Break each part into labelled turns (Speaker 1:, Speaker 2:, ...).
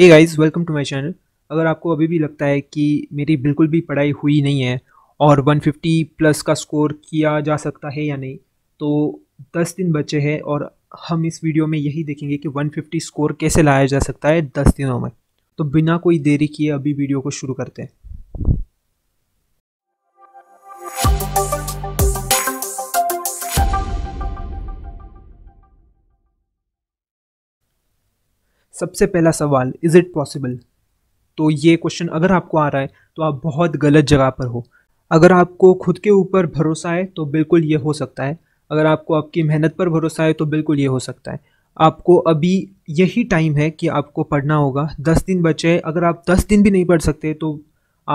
Speaker 1: hey guys welcome to my channel अगर आपको अभी भी लगता है कि मेरी बिल्कुल भी पढ़ाई हुई नहीं है और 150 प्लस का स्कोर किया जा सकता है या नहीं तो 10 दिन बचे हैं और हम इस वीडियो में यही देखेंगे कि 150 स्कोर कैसे लाया जा सकता है 10 दिनों में तो बिना कोई देरी किए अभी वीडियो को शुरू करते हैं सबसे पहला सवाल इज़ इट पॉसिबल तो ये क्वेश्चन अगर आपको आ रहा है तो आप बहुत गलत जगह पर हो अगर आपको खुद के ऊपर भरोसा है तो बिल्कुल ये हो सकता है अगर आपको आपकी मेहनत पर भरोसा है तो बिल्कुल ये हो सकता है आपको अभी यही टाइम है कि आपको पढ़ना होगा दस दिन बचे अगर आप दस दिन भी नहीं पढ़ सकते तो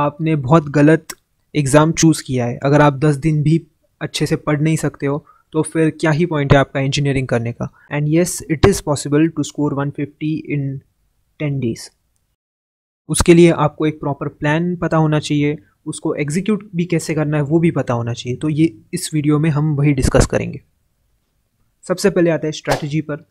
Speaker 1: आपने बहुत गलत एग्ज़ाम चूज़ किया है अगर आप दस दिन भी अच्छे से पढ़ नहीं सकते हो तो फिर क्या ही पॉइंट है आपका इंजीनियरिंग करने का and yes it is possible to score one in ten days उसके लिए आपको एक प्रॉपर प्लान पता होना चाहिए उसको एग्जीक्यूट भी कैसे करना है वो भी पता होना चाहिए तो ये इस वीडियो में हम वही डिस्कस करेंगे सबसे पहले आता है स्ट्रैटेजी पर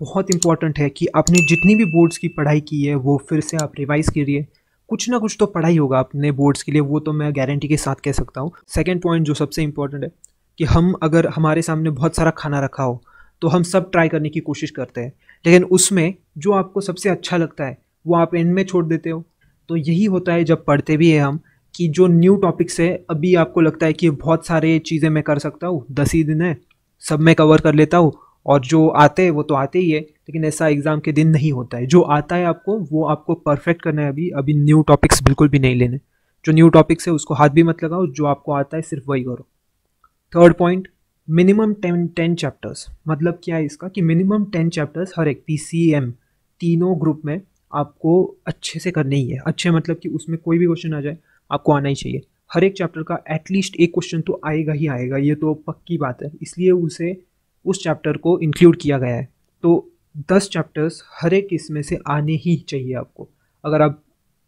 Speaker 1: बहुत इंपॉर्टेंट है कि आपने जितनी भी बोर्ड्स की पढ़ाई की है वो फिर से आप रिवाइज़ करिए कुछ ना कुछ तो पढ़ाई होगा अपने बोर्ड्स के लिए वो तो मैं गारंटी के साथ कह सकता हूँ सेकेंड पॉइंट जो सबसे इंपॉर्टेंट है कि हम अगर हमारे सामने बहुत सारा खाना रखा हो तो हम सब ट्राई करने की कोशिश करते हैं लेकिन उसमें जो आपको सबसे अच्छा लगता है वो आप एंड में छोड़ देते हो तो यही होता है जब पढ़ते भी हैं हम कि जो न्यू टॉपिक्स है अभी आपको लगता है कि बहुत सारे चीज़ें मैं कर सकता हूँ दस ही दिन है सब मैं कवर कर लेता हूँ और जो आते हैं वो तो आते ही है लेकिन ऐसा एग्ज़ाम के दिन नहीं होता है जो आता है आपको वो आपको परफेक्ट करना है अभी अभी न्यू टॉपिक्स बिल्कुल भी नहीं लेने जो न्यू टॉपिक्स है उसको हाथ भी मत लगाओ जो आपको आता है सिर्फ वही करो third point minimum ten ten chapters मतलब क्या है इसका कि मिनिमम टेन चैप्टर्स हर एक पी सी एम तीनों ग्रुप में आपको अच्छे से करने ही है अच्छे मतलब कि उसमें कोई भी क्वेश्चन आ जाए आपको आना ही चाहिए हर एक चैप्टर का एटलीस्ट एक क्वेश्चन तो आएगा ही आएगा ये तो पक्की बात है इसलिए उसे उस चैप्टर को इंक्लूड किया गया है तो दस चैप्टर्स हर एक इसमें से आने ही चाहिए आपको अगर आप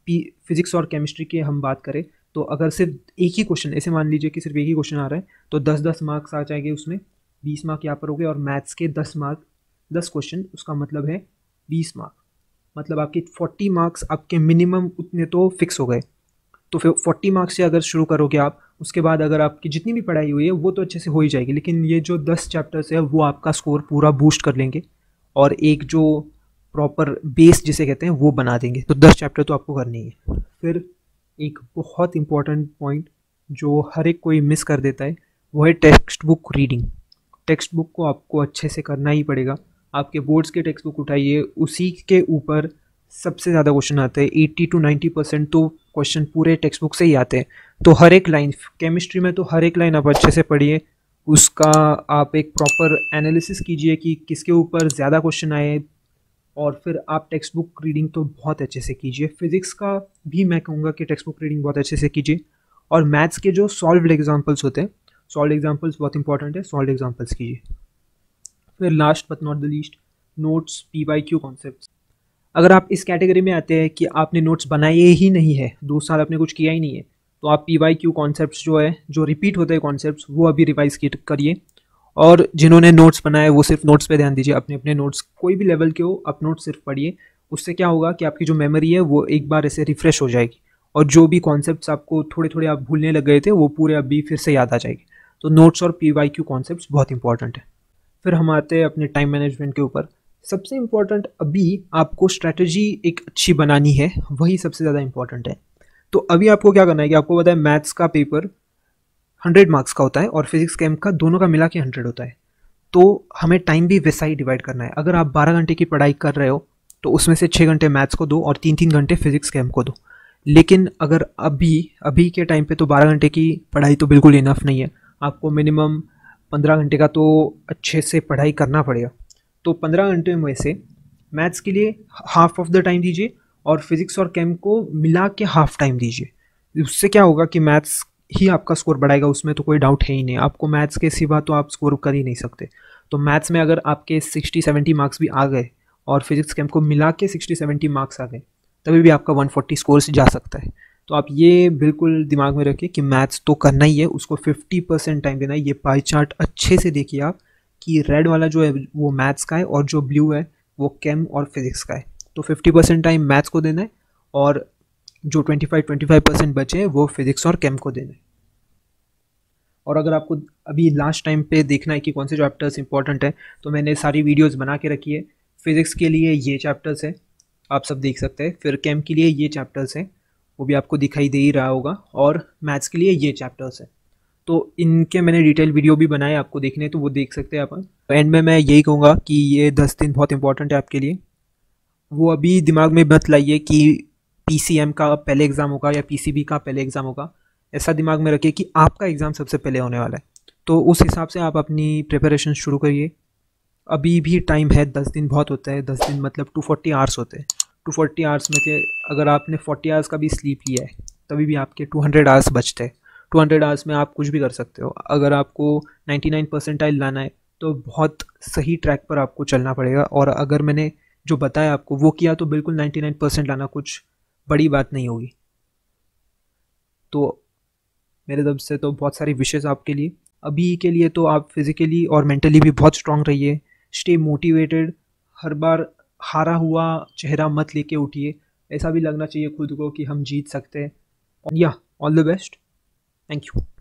Speaker 1: पी फिज़िक्स और केमिस्ट्री की के हम बात करें तो अगर सिर्फ एक ही क्वेश्चन ऐसे मान लीजिए कि सिर्फ एक ही क्वेश्चन आ रहा है तो दस दस मार्क्स आ जाएंगे उसमें बीस मार्क यहाँ पर हो गए और मैथ्स के दस मार्क दस क्वेश्चन उसका मतलब है बीस मार्क मतलब आपके फोर्टी मार्क्स आपके मिनिमम उतने तो फिक्स हो गए तो फिर फोर्टी मार्क्स से अगर शुरू करोगे आप उसके बाद अगर आपकी जितनी भी पढ़ाई हुई है वो तो अच्छे से हो ही जाएगी लेकिन ये जो दस चैप्टर्स है वो आपका स्कोर पूरा बूस्ट कर लेंगे और एक जो प्रॉपर बेस जिसे कहते हैं वो बना देंगे तो दस चैप्टर तो आपको करनी है फिर एक बहुत इम्पॉर्टेंट पॉइंट जो हर एक कोई मिस कर देता है वो है text book reading text book को आपको अच्छे से करना ही पड़ेगा आपके बोर्ड्स के टेक्स्ट बुक उठाइए उसी के ऊपर सबसे ज़्यादा क्वेश्चन आते हैं एट्टी टू नाइन्टी परसेंट तो क्वेश्चन पूरे टेक्स्ट बुक से ही आते हैं तो हर एक लाइन केमिस्ट्री में तो हर एक लाइन आप अच्छे से पढ़िए उसका आप एक प्रॉपर एनालिसिस कीजिए कि किसके ऊपर ज़्यादा क्वेश्चन आए और फिर आप टेक्स्ट बुक रीडिंग तो बहुत अच्छे से कीजिए फिज़िक्स का भी मैं कहूँगा कि टेक्स्ट बुक रीडिंग बहुत अच्छे से कीजिए और मैथ्स के जो सॉल्व एग्जाम्पल्स होते हैं सॉल्व एग्जाम्पल्स बहुत इंपॉर्टेंट है सॉल्व एग्जाम्पल्स कीजिए फिर last but not the least notes P Y Q concept अगर आप इस कैटेगरी में आते हैं कि आपने नोट्स बनाए ही नहीं है दो साल आपने कुछ किया ही नहीं है तो आप पी वाई क्यू कॉन्सेप्ट जो है जो रिपीट होते हैं कॉन्सेप्ट वो अभी रिवाइज करिए और जिन्होंने नोट्स बनाए वो सिर्फ नोट्स पे ध्यान दीजिए अपने अपने नोट्स कोई भी लेवल के हो आप नोट्स सिर्फ पढ़िए उससे क्या होगा कि आपकी जो मेमोरी है वो एक बार ऐसे रिफ्रेश हो जाएगी और जो भी कॉन्सेप्ट आपको थोड़े थोड़े आप भूलने लग गए थे वो पूरे अभी फिर से याद आ जाएगी तो नोट्स और पी वाई क्यू कॉन्सेप्ट बहुत इंपॉर्टेंट है फिर हम आते हैं अपने टाइम मैनेजमेंट के ऊपर सबसे इम्पॉर्टेंट अभी आपको स्ट्रैटेजी एक अच्छी बनानी है वही सबसे ज़्यादा इम्पॉर्टेंट है तो अभी आपको क्या करना है कि आपको पता है मैथ्स का पेपर हंड्रेड मार्क्स का होता है और फिजिक्स कैम का दोनों का मिला के हंड्रेड होता है तो हमें टाइम भी वैसा ही डिवाइड करना है अगर आप बारह घंटे की पढ़ाई कर रहे हो तो उसमें से छः घंटे मैथ्स को दो और तीन तीन घंटे फिजिक्स कैम को दो लेकिन अगर अभी अभी के टाइम पे तो बारह घंटे की पढ़ाई तो बिल्कुल इनफ नहीं है आपको मिनिमम पंद्रह घंटे का तो अच्छे से पढ़ाई करना पड़ेगा तो पंद्रह घंटे में से मैथ्स के लिए हाफ ऑफ द टाइम दीजिए और फिज़िक्स और केम को मिला के हाफ टाइम दीजिए उससे क्या होगा कि मैथ्स ही आपका स्कोर बढ़ाएगा उसमें तो कोई डाउट है ही नहीं आपको मैथ्स के सिवा तो आप स्कोर कर ही नहीं सकते तो मैथ्स में अगर आपके सिक्सटी सेवेंटी मार्क्स भी आ गए और फिजिक्स कैम्प को मिला के सिक्सटी सेवेंटी मार्क्स आ गए तभी भी आपका वन फोर्टी स्कोर से जा सकता है तो आप ये बिल्कुल दिमाग में रखिए कि मैथ्स तो करना ही है उसको फिफ्टी परसेंट टाइम देना है ये पाई चार्ट अच्छे से देखिए आप कि रेड वाला जो है वो मैथ्स का है और जो ब्लू है वो केम और फिजिक्स का है तो फिफ्टी परसेंट टाइम मैथ्स को देना है और जो 25-25 परसेंट बचे हैं वो फिजिक्स और केम को देने और अगर आपको अभी लास्ट टाइम पे देखना है कि कौन से चैप्टर्स इंपॉर्टेंट हैं तो मैंने सारी वीडियोस बना के रखी है फिज़िक्स के लिए ये चैप्टर्स हैं आप सब देख सकते हैं फिर केम के लिए ये चैप्टर्स हैं वो भी आपको दिखाई दे ही रहा होगा और मैथ्स के लिए ये चैप्टर्स हैं तो इनके मैंने डिटेल वीडियो भी बनाए आपको देखने तो वो देख सकते हैं आप एंड तो में मैं यही कहूँगा कि ये दस दिन बहुत इंपॉर्टेंट है आपके लिए वो अभी दिमाग में बत लाइए कि पी का पहले एग्ज़ाम होगा या पी का पहले एग्ज़ाम होगा ऐसा दिमाग में रखिए कि आपका एग्ज़ाम सबसे पहले होने वाला है तो उस हिसाब से आप अपनी प्रिपरेशन शुरू करिए अभी भी टाइम है दस दिन बहुत होता है दस दिन मतलब टू फोर्टी आवर्स होते हैं टू फोर्टी आवर्स में से अगर आपने फोर्टी आवर्स का भी स्लीप लिया है तभी भी आपके टू हंड्रेड आवर्स बचते हैं टू हंड्रेड आवर्स में आप कुछ भी कर सकते हो अगर आपको नाइन्टी नाइन परसेंटाइल लाना है तो बहुत सही ट्रैक पर आपको चलना पड़ेगा और अगर मैंने जो बताया आपको वो किया तो बिल्कुल नाइन्टी नाइन परसेंट लाना कुछ बड़ी बात नहीं होगी तो मेरे तरफ से तो बहुत सारी विशेज़ आपके लिए अभी के लिए तो आप फिज़िकली और मेंटली भी बहुत स्ट्रांग रहिए स्टे मोटिवेटेड हर बार हारा हुआ चेहरा मत लेके उठिए ऐसा भी लगना चाहिए खुद को कि हम जीत सकते हैं या all the best thank you